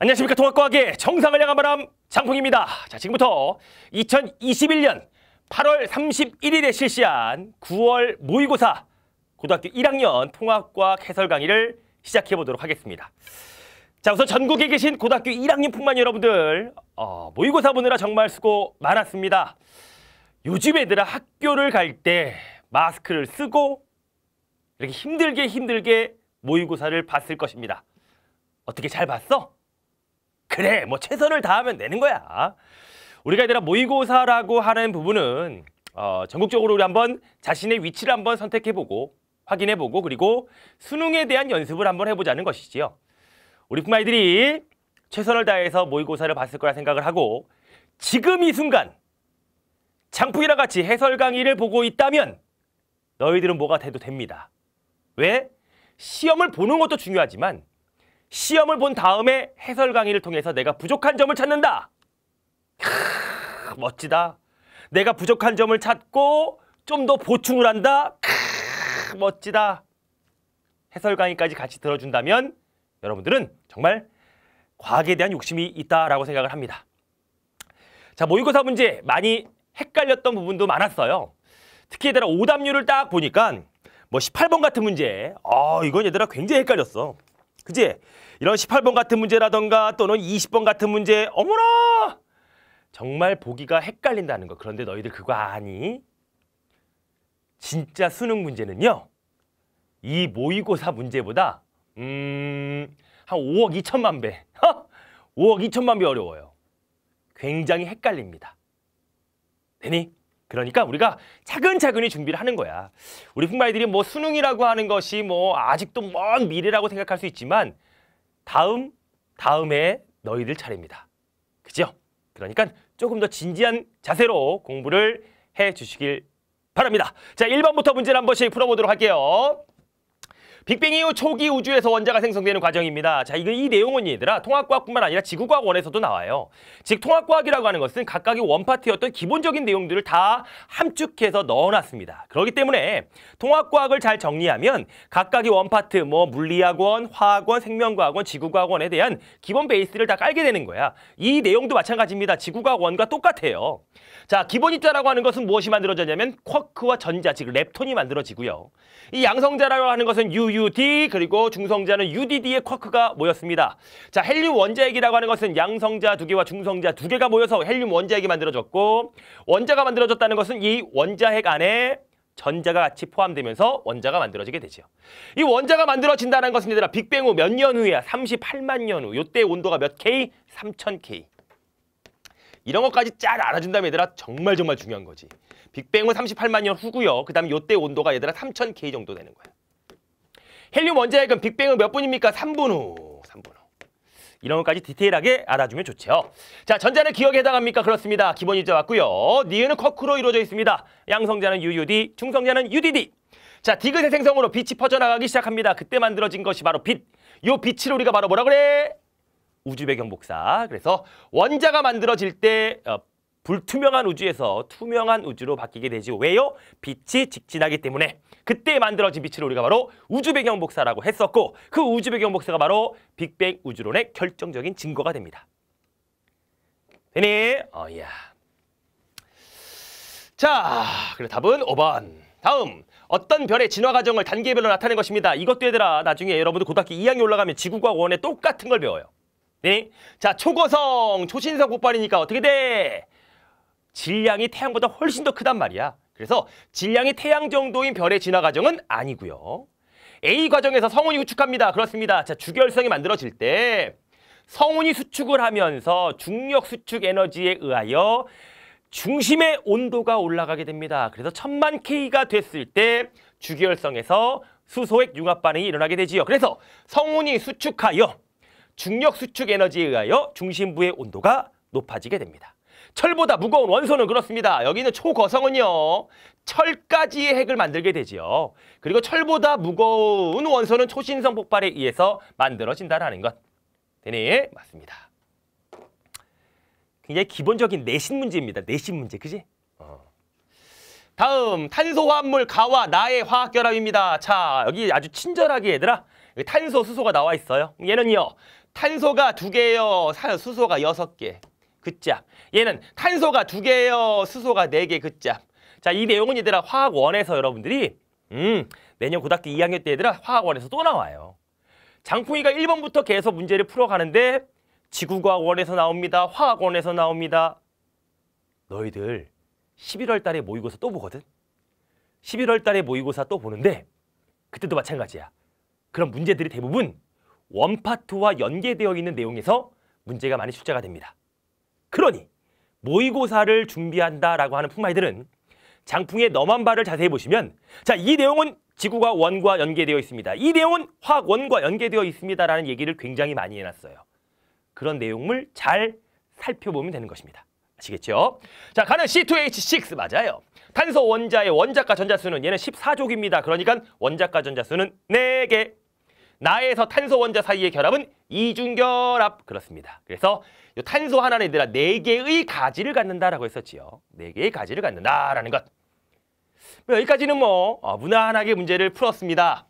안녕하십니까 통합과학의 정상을 향한 바람 장풍입니다. 자 지금부터 2021년 8월 31일에 실시한 9월 모의고사 고등학교 1학년 통합과학 해설 강의를 시작해 보도록 하겠습니다. 자 우선 전국에 계신 고등학교 1학년뿐만 여러분들 어, 모의고사 보느라 정말 수고 많았습니다. 요즘 애들아 학교를 갈 때 마스크를 쓰고 이렇게 힘들게 힘들게 모의고사를 봤을 것입니다. 어떻게 잘 봤어? 그래 뭐 최선을 다하면 되는 거야. 우리가 얘들아 모의고사라고 하는 부분은 어, 전국적으로 우리 한번 자신의 위치를 한번 선택해보고 확인해보고 그리고 수능에 대한 연습을 한번 해보자는 것이지요. 우리 부마이들이 최선을 다해서 모의고사를 봤을 거라 생각을 하고 지금 이 순간 장풍이랑 같이 해설 강의를 보고 있다면 너희들은 뭐가 돼도 됩니다. 왜? 시험을 보는 것도 중요하지만 시험을 본 다음에 해설 강의를 통해서 내가 부족한 점을 찾는다. 크, 멋지다. 내가 부족한 점을 찾고 좀 더 보충을 한다. 크, 멋지다. 해설 강의까지 같이 들어준다면 여러분들은 정말 과학에 대한 욕심이 있다라고 생각을 합니다. 자, 모의고사 문제 많이 헷갈렸던 부분도 많았어요. 특히 얘들아 오답률을 딱 보니까 뭐 18번 같은 문제, 아, 이건 얘들아 굉장히 헷갈렸어. 그지? 이런 18번 같은 문제라던가 또는 20번 같은 문제 어머나! 정말 보기가 헷갈린다는 거. 그런데 너희들 그거 아니? 진짜 수능 문제는요. 이 모의고사 문제보다 음, 한 5억 2천만 배. 5억 2천만 배 어려워요. 굉장히 헷갈립니다. 되니? 그러니까 우리가 차근차근히 준비를 하는 거야. 우리 흑마이들이뭐 수능이라고 하는 것이 뭐 아직도 먼 미래라고 생각할 수 있지만 다음, 다음에 너희들 차례입니다. 그죠? 그러니까 조금 더 진지한 자세로 공부를 해 주시길 바랍니다. 자, 1번부터 문제를 한 번씩 풀어보도록 할게요. 빅뱅 이후 초기 우주에서 원자가 생성되는 과정입니다. 자, 이거 이 내용은 얘들아 통합과학뿐만 아니라 지구과학 원에서도 나와요. 즉 통합과학이라고 하는 것은 각각의 원파트였던 기본적인 내용들을 다 함축해서 넣어놨습니다. 그렇기 때문에 통합과학을 잘 정리하면 각각의 원파트, 뭐 물리학원, 화학원, 생명과학원, 지구과학원에 대한 기본 베이스를 다 깔게 되는 거야. 이 내용도 마찬가지입니다. 지구과학원과 똑같아요. 자, 기본 입자라고 하는 것은 무엇이 만들어졌냐면 쿼크와 전자, 즉랩톤이 만들어지고요. 이 양성자라고 하는 것은 유유 LUD 그리고 중성자는 UDD의 쿼크가 모였습니다. 자 헬륨 원자핵이라고 하는 것은 양성자 두 개와 중성자 두 개가 모여서 헬륨 원자핵이 만들어졌고 원자가 만들어졌다는 것은 이 원자핵 안에 전자가 같이 포함되면서 원자가 만들어지게 되죠. 이 원자가 만들어진다는 것은 얘들아 빅뱅 후 몇 년 후야? 38만 년 후. 요때 온도가 몇 K? 3000 K. 이런 것까지 잘 알아준다면 얘들아 정말 정말 중요한 거지. 빅뱅 후 38만 년 후고요. 그 다음에 요때 온도가 얘들아 3000K 정도 되는 거야. 헬륨 원자핵은 빅뱅은 몇 분입니까? 3분 후. 3분 후. 이런 것까지 디테일하게 알아주면 좋죠. 자, 전자는 기억에 해당합니까? 그렇습니다. 기본 입자 맞고요. 니은은 커크로 이루어져 있습니다. 양성자는 UUD, 중성자는 UDD. 자, 디귿의 생성으로 빛이 퍼져나가기 시작합니다. 그때 만들어진 것이 바로 빛. 요 빛을 우리가 바로 뭐라 그래? 우주배경 복사. 그래서 원자가 만들어질 때 어, 불투명한 우주에서 투명한 우주로 바뀌게 되지 왜요? 빛이 직진하기 때문에 그때 만들어진 빛을 우리가 바로 우주 배경 복사라고 했었고 그 우주 배경 복사가 바로 빅뱅 우주론의 결정적인 증거가 됩니다. 되니? 어야. 이 자, 그리고 답은 5번. 다음 어떤 별의 진화 과정을 단계별로 나타낸 것입니다. 이것도 얘들아 나중에 여러분들 고등학교 2학년 올라가면 지구과학 원에 똑같은 걸 배워요. 네? 자, 초고성 초신성 곱발이니까 어떻게 돼? 질량이 태양보다 훨씬 더 크단 말이야. 그래서 질량이 태양 정도인 별의 진화 과정은 아니고요. A 과정에서 성운이 우축합니다. 그렇습니다. 자, 주결성이 만들어질 때 성운이 수축을 하면서 중력 수축 에너지에 의하여 중심의 온도가 올라가게 됩니다. 그래서 천만 K가 됐을 때 주기열성에서 수소액 융합 반응이 일어나게 되지요. 그래서 성운이 수축하여 중력 수축 에너지에 의하여 중심부의 온도가 높아지게 됩니다. 철보다 무거운 원소는 그렇습니다. 여기 있는 초거성은요. 철까지의 핵을 만들게 되지요. 그리고 철보다 무거운 원소는 초신성 폭발에 의해서 만들어진다라는 것. 되니? 맞습니다. 굉장히 기본적인 내신 문제입니다. 내신 문제, 그지? 어. 다음 탄소화합물 가와 나의 화학결합입니다. 자, 여기 아주 친절하게 얘들아. 탄소, 수소가 나와 있어요. 얘는요. 탄소가 두개요 수소가 여섯 개 그짝. 얘는 탄소가 두 개예요. 수소가 네개 그짝. 자, 이 내용은 얘들아 화학 원에서 여러분들이 음, 내년 고등학교 2학년 때 얘들아 화학 원에서 또 나와요. 장풍이가 1번부터 계속 문제를 풀어가는데 지구과학 원에서 나옵니다. 화학 원에서 나옵니다. 너희들 11월 달에 모의고사 또 보거든. 11월 달에 모의고사 또 보는데 그때도 마찬가지야. 그런 문제들이 대부분 원파트와 연계되어 있는 내용에서 문제가 많이 출제가 됩니다. 그러니 모의고사를 준비한다라고 하는 풍마이들은 장풍의 너만 발을 자세히 보시면 자 이 내용은 지구가 원과 연계되어 있습니다. 이 내용은 화학 원과 연계되어 있습니다라는 얘기를 굉장히 많이 해놨어요. 그런 내용을 잘 살펴보면 되는 것입니다. 아시겠죠? 자, 가는 C2H6 맞아요. 탄소 원자의 원자과 전자수는 얘는 14족입니다. 그러니까 원자과 전자수는 4개. 나에서 탄소 원자 사이의 결합은 이중결합 그렇습니다. 그래서 이 탄소 하나는 얘들아 네 개의 가지를 갖는다라고 했었지요. 네 개의 가지를 갖는다라는 것. 뭐 여기까지는 뭐 어, 무난하게 문제를 풀었습니다.